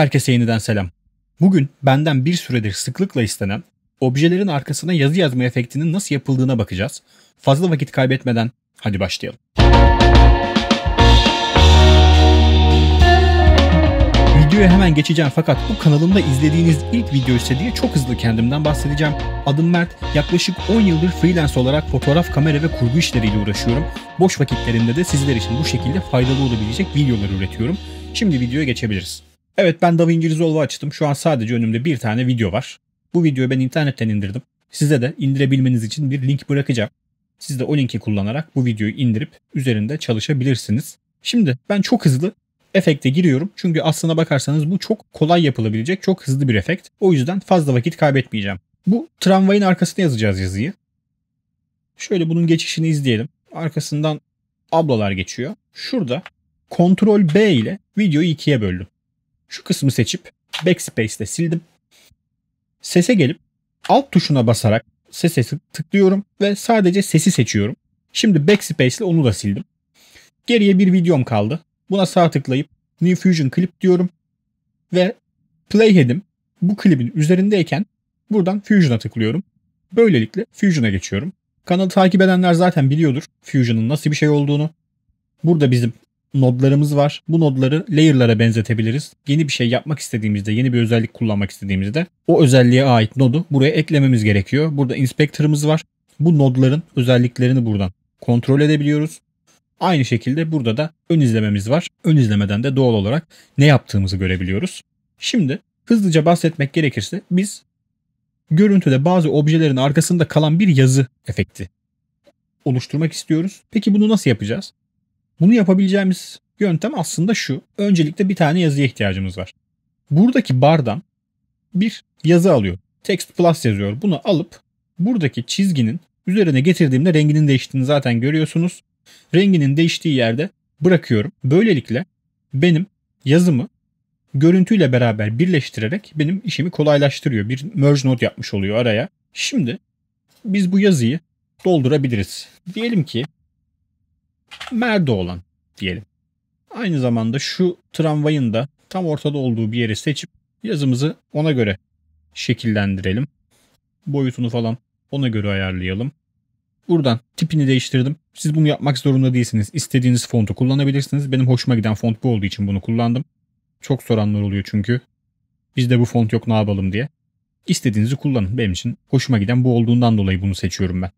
Herkese yeniden selam. Bugün benden bir süredir sıklıkla istenen objelerin arkasına yazı yazma efektinin nasıl yapıldığına bakacağız. Fazla vakit kaybetmeden hadi başlayalım. Videoya hemen geçeceğim fakat bu kanalımda izlediğiniz ilk video ise diye çok hızlı kendimden bahsedeceğim. Adım Mert, yaklaşık 10 yıldır freelance olarak fotoğraf, kamera ve kurgu işleriyle uğraşıyorum. Boş vakitlerimde de sizler için bu şekilde faydalı olabilecek videolar üretiyorum. Şimdi videoya geçebiliriz. Evet ben DaVinci Resolve'u açtım. Şu an sadece önümde bir tane video var. Bu videoyu ben internetten indirdim. Size de indirebilmeniz için bir link bırakacağım. Siz de o linki kullanarak bu videoyu indirip üzerinde çalışabilirsiniz. Şimdi ben çok hızlı efekte giriyorum. Çünkü aslına bakarsanız bu çok kolay yapılabilecek, çok hızlı bir efekt. O yüzden fazla vakit kaybetmeyeceğim. Bu tramvayın arkasına yazacağız yazıyı. Şöyle bunun geçişini izleyelim. Arkasından ablalar geçiyor. Şurada Ctrl B ile videoyu ikiye böldüm. Şu kısmı seçip backspace ile sildim. Sese gelip alt tuşuna basarak sese tıklıyorum ve sadece sesi seçiyorum. Şimdi backspace ile onu da sildim. Geriye bir videom kaldı. Buna sağ tıklayıp New Fusion Clip diyorum ve playhead'im bu klibin üzerindeyken buradan Fusion'a tıklıyorum. Böylelikle Fusion'a geçiyorum. Kanalı takip edenler zaten biliyordur Fusion'ın nasıl bir şey olduğunu. Burada bizim nodlarımız var. Bu nodları layer'lara benzetebiliriz. Yeni bir şey yapmak istediğimizde, yeni bir özellik kullanmak istediğimizde o özelliğe ait nodu buraya eklememiz gerekiyor. Burada inspector'ımız var. Bu nodların özelliklerini buradan kontrol edebiliyoruz. Aynı şekilde burada da ön izlememiz var. Ön izlemeden de doğal olarak ne yaptığımızı görebiliyoruz. Şimdi hızlıca bahsetmek gerekirse biz görüntüde bazı objelerin arkasında kalan bir yazı efekti oluşturmak istiyoruz. Peki bunu nasıl yapacağız? Bunu yapabileceğimiz yöntem aslında şu. Öncelikle bir tane yazıya ihtiyacımız var. Buradaki bardan bir yazı alıyor. Text plus yazıyor. Bunu alıp buradaki çizginin üzerine getirdiğimde renginin değiştiğini zaten görüyorsunuz. Renginin değiştiği yerde bırakıyorum. Böylelikle benim yazımı görüntüyle beraber birleştirerek benim işimi kolaylaştırıyor. Bir merge node yapmış oluyor araya. Şimdi biz bu yazıyı doldurabiliriz. Diyelim ki Merdo olan diyelim. Aynı zamanda şu tramvayın da tam ortada olduğu bir yeri seçip yazımızı ona göre şekillendirelim. Boyutunu falan ona göre ayarlayalım. Buradan tipini değiştirdim. Siz bunu yapmak zorunda değilsiniz. İstediğiniz fontu kullanabilirsiniz. Benim hoşuma giden font bu olduğu için bunu kullandım. Çok soranlar oluyor çünkü. Bizde bu font yok ne yapalım diye. İstediğinizi kullanın. Benim için hoşuma giden bu olduğundan dolayı bunu seçiyorum ben.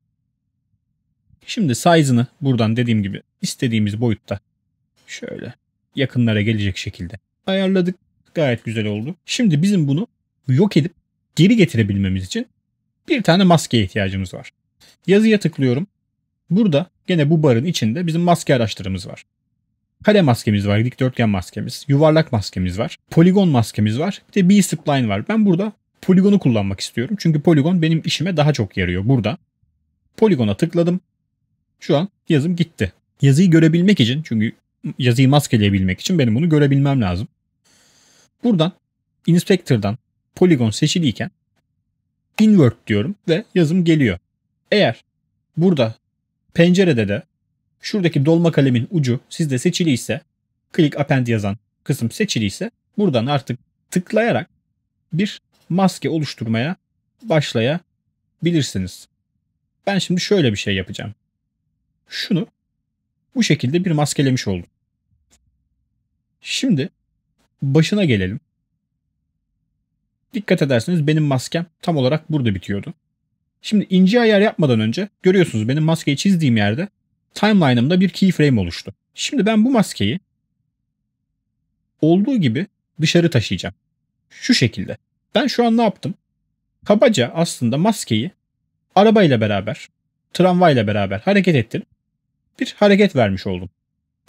Şimdi size'ını buradan dediğim gibi istediğimiz boyutta şöyle yakınlara gelecek şekilde ayarladık. Gayet güzel oldu. Şimdi bizim bunu yok edip geri getirebilmemiz için bir tane maskeye ihtiyacımız var. Yazıya tıklıyorum. Burada gene bu barın içinde bizim maske araçlarımız var. Kare maskemiz var, dikdörtgen maskemiz, yuvarlak maskemiz var, poligon maskemiz var, bir de B-spline var. Ben burada poligonu kullanmak istiyorum. Çünkü poligon benim işime daha çok yarıyor burada. Poligona tıkladım. Şu an yazım gitti. Yazıyı görebilmek için çünkü yazıyı maskeleyebilmek için benim bunu görebilmem lazım. Buradan inspector'dan poligon seçiliyken invert diyorum ve yazım geliyor. Eğer burada pencerede de şuradaki dolma kalemin ucu sizde seçiliyse click append yazan kısım seçiliyse buradan artık tıklayarak bir maske oluşturmaya başlayabilirsiniz. Ben şimdi şöyle bir şey yapacağım. Şunu bu şekilde bir maskelemiş oldum. Şimdi başına gelelim. Dikkat ederseniz benim maskem tam olarak burada bitiyordu. Şimdi ince ayar yapmadan önce görüyorsunuz benim maskeyi çizdiğim yerde timeline'ımda bir keyframe oluştu. Şimdi ben bu maskeyi olduğu gibi dışarı taşıyacağım. Şu şekilde. Ben şu an ne yaptım? Kabaca aslında maskeyi arabayla beraber, tramvayla beraber hareket ettirip bir hareket vermiş oldum.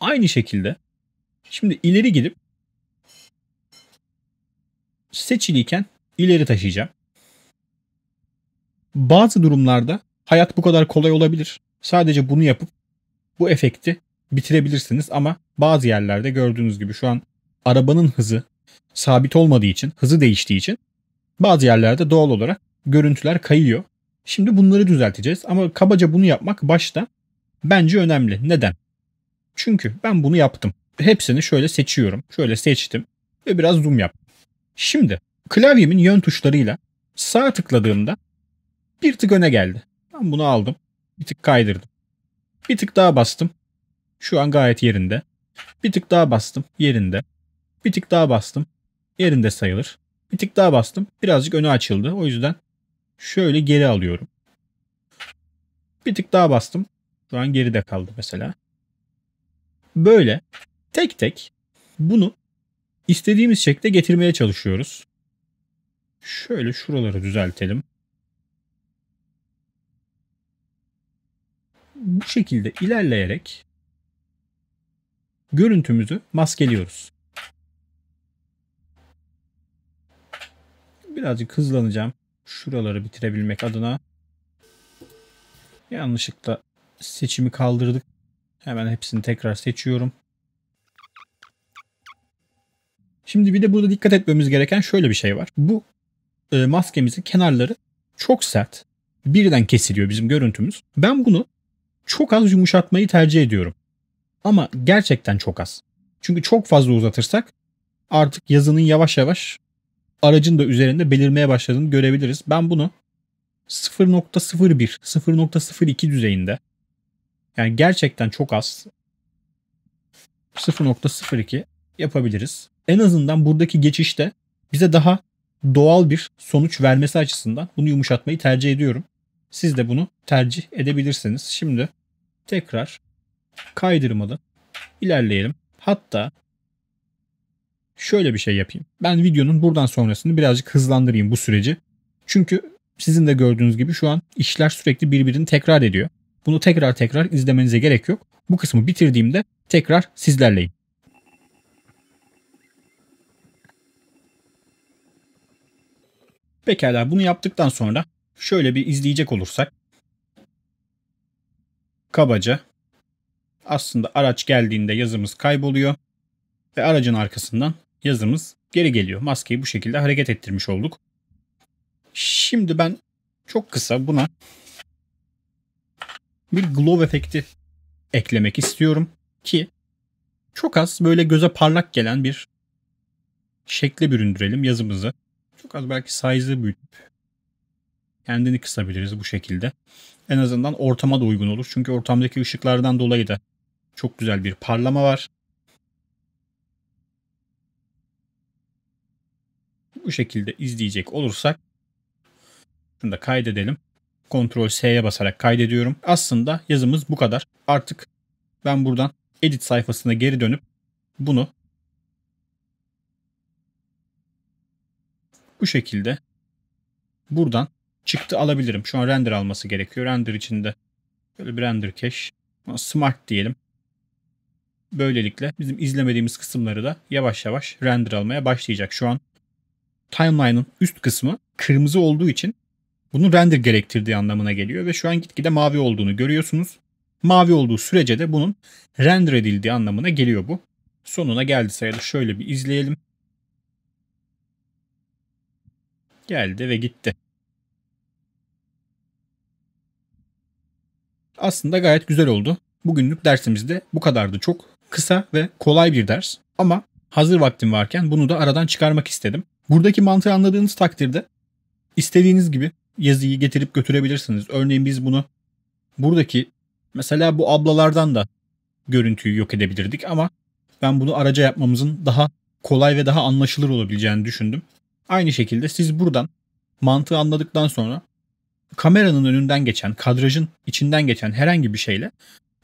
Aynı şekilde şimdi ileri gidip seçiliyken ileri taşıyacağım. Bazı durumlarda hayat bu kadar kolay olabilir. Sadece bunu yapıp bu efekti bitirebilirsiniz ama bazı yerlerde gördüğünüz gibi şu an arabanın hızı sabit olmadığı için, hızı değiştiği için bazı yerlerde doğal olarak görüntüler kayıyor. Şimdi bunları düzelteceğiz ama kabaca bunu yapmak başta bence önemli. Neden? Çünkü ben bunu yaptım. Hepsini şöyle seçiyorum. Şöyle seçtim ve biraz zoom yap. Şimdi klavyemin yön tuşlarıyla sağ tıkladığımda bir tık öne geldi. Ben bunu aldım. Bir tık kaydırdım. Bir tık daha bastım. Şu an gayet yerinde. Bir tık daha bastım. Yerinde. Bir tık daha bastım. Yerinde sayılır. Bir tık daha bastım. Birazcık öne açıldı. O yüzden şöyle geri alıyorum. Bir tık daha bastım. Şu an geride kaldı mesela. Böyle tek tek bunu istediğimiz şekilde getirmeye çalışıyoruz. Şöyle şuraları düzeltelim. Bu şekilde ilerleyerek görüntümüzü maskeliyoruz. Birazcık hızlanacağım. Şuraları bitirebilmek adına. Yanlışlıkla seçimi kaldırdık. Hemen hepsini tekrar seçiyorum. Şimdi bir de burada dikkat etmemiz gereken şöyle bir şey var. Bu e, maskemizin kenarları çok sert. Birden kesiliyor bizim görüntümüz. Ben bunu çok az yumuşatmayı tercih ediyorum. Ama gerçekten çok az. Çünkü çok fazla uzatırsak artık yazının yavaş yavaş aracın da üzerinde belirmeye başladığını görebiliriz. Ben bunu 0.01, 0.02 düzeyinde yani gerçekten çok az. 0.02 yapabiliriz. En azından buradaki geçişte bize daha doğal bir sonuç vermesi açısından bunu yumuşatmayı tercih ediyorum. Siz de bunu tercih edebilirsiniz. Şimdi tekrar kaydırmalı ilerleyelim. Hatta şöyle bir şey yapayım. Ben videonun buradan sonrasını birazcık hızlandırayım bu süreci. Çünkü sizin de gördüğünüz gibi şu an işler sürekli birbirini tekrar ediyor. Bunu tekrar tekrar izlemenize gerek yok. Bu kısmı bitirdiğimde tekrar sizlerleyim. Pekala bunu yaptıktan sonra şöyle bir izleyecek olursak. Kabaca aslında araç geldiğinde yazımız kayboluyor ve aracın arkasından yazımız geri geliyor. Maskeyi bu şekilde hareket ettirmiş olduk. Şimdi ben çok kısa buna bir glow efekti eklemek istiyorum ki çok az böyle göze parlak gelen bir şekle büründürelim yazımızı. Çok az belki size'ı büyütüp kendini kısabiliriz bu şekilde. En azından ortama da uygun olur. Çünkü ortamdaki ışıklardan dolayı da çok güzel bir parlama var. Bu şekilde izleyecek olursak şunu da kaydedelim. Ctrl S'ye basarak kaydediyorum. Aslında yazımız bu kadar. Artık ben buradan edit sayfasına geri dönüp bunu bu şekilde buradan çıktı alabilirim. Şu an render alması gerekiyor. Render içinde böyle bir render cache. Smart diyelim. Böylelikle bizim izlemediğimiz kısımları da yavaş yavaş render almaya başlayacak. Şu an timeline'ın üst kısmı kırmızı olduğu için bunun render gerektirdiği anlamına geliyor ve şu an gitgide mavi olduğunu görüyorsunuz. Mavi olduğu sürece de bunun render edildiği anlamına geliyor bu. Sonuna geldi sayılır. Şöyle bir izleyelim. Geldi ve gitti. Aslında gayet güzel oldu. Bugünlük dersimizde bu kadardı. Çok kısa ve kolay bir ders. Ama hazır vaktim varken bunu da aradan çıkarmak istedim. Buradaki mantığı anladığınız takdirde istediğiniz gibi yazıyı getirip götürebilirsiniz. Örneğin biz bunu buradaki mesela bu ablalardan da görüntüyü yok edebilirdik ama ben bunu araca yapmamızın daha kolay ve daha anlaşılır olabileceğini düşündüm. Aynı şekilde siz buradan mantığı anladıktan sonra kameranın önünden geçen, kadrajın içinden geçen herhangi bir şeyle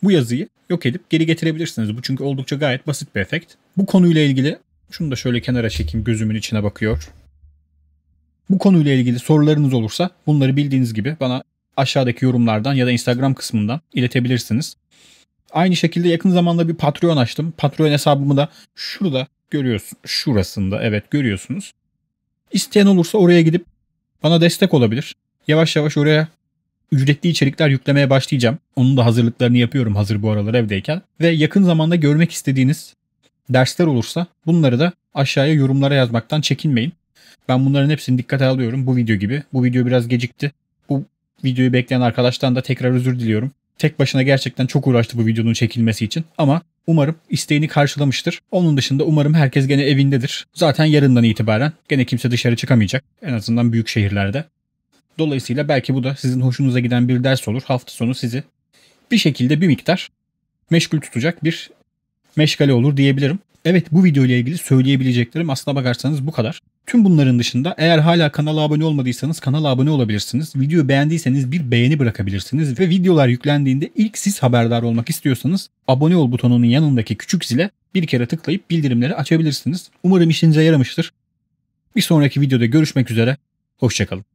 bu yazıyı yok edip geri getirebilirsiniz. Bu çünkü oldukça gayet basit bir efekt. Bu konuyla ilgili şunu da şöyle kenara çekeyim gözümün içine bakıyor. Bu konuyla ilgili sorularınız olursa bunları bildiğiniz gibi bana aşağıdaki yorumlardan ya da Instagram kısmından iletebilirsiniz. Aynı şekilde yakın zamanda bir Patreon açtım. Patreon hesabımı da şurada görüyorsun. Şurasında evet görüyorsunuz. İsteyen olursa oraya gidip bana destek olabilir. Yavaş yavaş oraya ücretli içerikler yüklemeye başlayacağım. Onun da hazırlıklarını yapıyorum hazır bu aralar evdeyken. Ve yakın zamanda görmek istediğiniz dersler olursa bunları da aşağıya yorumlara yazmaktan çekinmeyin. Ben bunların hepsini dikkate alıyorum bu video gibi. Bu video biraz gecikti. Bu videoyu bekleyen arkadaştan da tekrar özür diliyorum. Tek başına gerçekten çok uğraştı bu videonun çekilmesi için ama umarım isteğini karşılamıştır. Onun dışında umarım herkes gene evindedir. Zaten yarından itibaren gene kimse dışarı çıkamayacak en azından büyük şehirlerde. Dolayısıyla belki bu da sizin hoşunuza giden bir ders olur. Hafta sonu sizi bir şekilde bir miktar meşgul tutacak bir meşgale olur diyebilirim. Evet bu video ile ilgili söyleyebileceklerim aslına bakarsanız bu kadar. Tüm bunların dışında eğer hala kanala abone olmadıysanız kanala abone olabilirsiniz. Videoyu beğendiyseniz bir beğeni bırakabilirsiniz ve videolar yüklendiğinde ilk siz haberdar olmak istiyorsanız abone ol butonunun yanındaki küçük zile bir kere tıklayıp bildirimleri açabilirsiniz. Umarım işinize yaramıştır. Bir sonraki videoda görüşmek üzere. Hoşçakalın.